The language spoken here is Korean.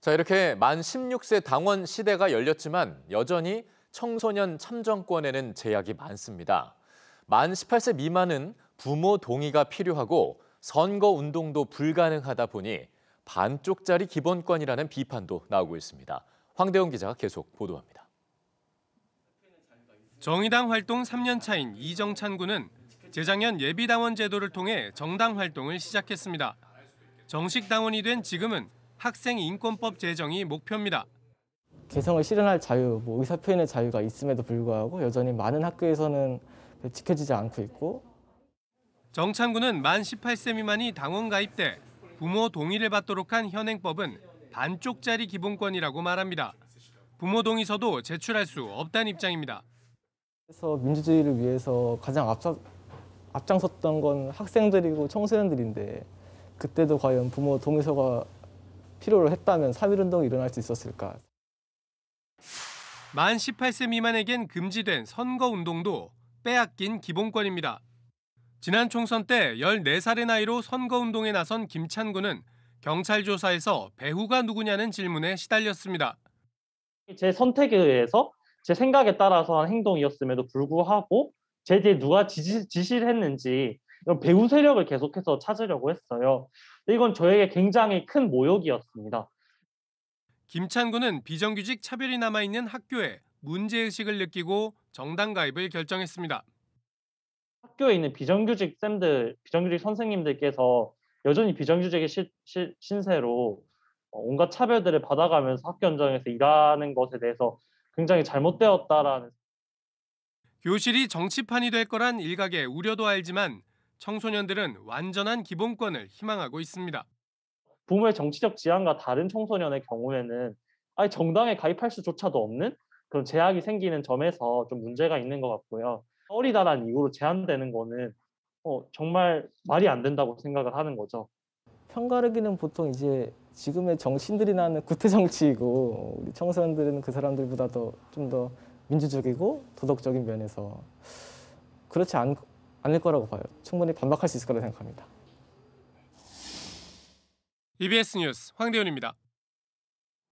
자, 이렇게 만 16세 당원 시대가 열렸지만 여전히 청소년 참정권에는 제약이 많습니다. 만 18세 미만은 부모 동의가 필요하고 선거 운동도 불가능하다 보니 반쪽짜리 기본권이라는 비판도 나오고 있습니다. 황대웅 기자가 계속 보도합니다. 정의당 활동 3년 차인 이정찬 군은 재작년 예비당원 제도를 통해 정당 활동을 시작했습니다. 정식 당원이 된 지금은 학생 인권법 제정이 목표입니다. 개성을 실현할 자유, 뭐 의사표현의 자유가 있음에도 불구하고 여전히 많은 학교에서는 지켜지지 않고 있고 정창구는 만 18세 미만이 당원 가입돼 부모 동의를 받도록 한 현행법은 반쪽짜리 기본권이라고 말합니다. 부모 동의서도 제출할 수 없다는 입장입니다. 그래서 민주주의를 위해서 가장 앞서, 앞장섰던 건 학생들이고 청소년들인데 그때도 과연 부모 동의서가 필요로 했다면 3.1운동이 일어날 수 있었을까. 만 18세 미만에겐 금지된 선거운동도 빼앗긴 기본권입니다. 지난 총선 때 14살의 나이로 선거운동에 나선 김찬구는 경찰 조사에서 배후가 누구냐는 질문에 시달렸습니다. 제 선택에 의해서 제 생각에 따라서 한 행동이었음에도 불구하고 제 뒤에 누가 지시, 지시를 했는지 이런 배후 세력을 계속해서 찾으려고 했어요. 이건 저에게 굉장히 큰 모욕이었습니다. 김찬구는 비정규직 차별이 남아있는 학교에 문제의식을 느끼고 정당 가입을 결정했습니다. 학교에 있는 비정규직 쌤들, 비정규직 선생님들께서 여전히 비정규직의 시, 시, 신세로 어, 온갖 차별들을 받아가면서 학교 현장에서 일하는 것에 대해서 굉장히 잘못되었다라는 교실이 정치판이 될 거란 일각의 우려도 알지만 청소년들은 완전한 기본권을 희망하고 있습니다. 부모의 정치적 지향과 다른 청소년의 경우에는 아예 정당에 가입할 수조차도 없는 그런 제약이 생기는 점에서 좀 문제가 있는 것 같고요. 어리다란 이유로 제한되는 거는 어, 정말 말이 안 된다고 생각을 하는 거죠. 편가르기는 보통 이제 지금의 정신들이 나는 구태 정치이고 우리 청소년들은 그 사람들보다 더좀더 민주적이고 도덕적인 면에서 그렇지 않, 않을 거라고 봐요. 충분히 반박할 수 있을 거라 고 생각합니다. EBS 뉴스 황대현입니다.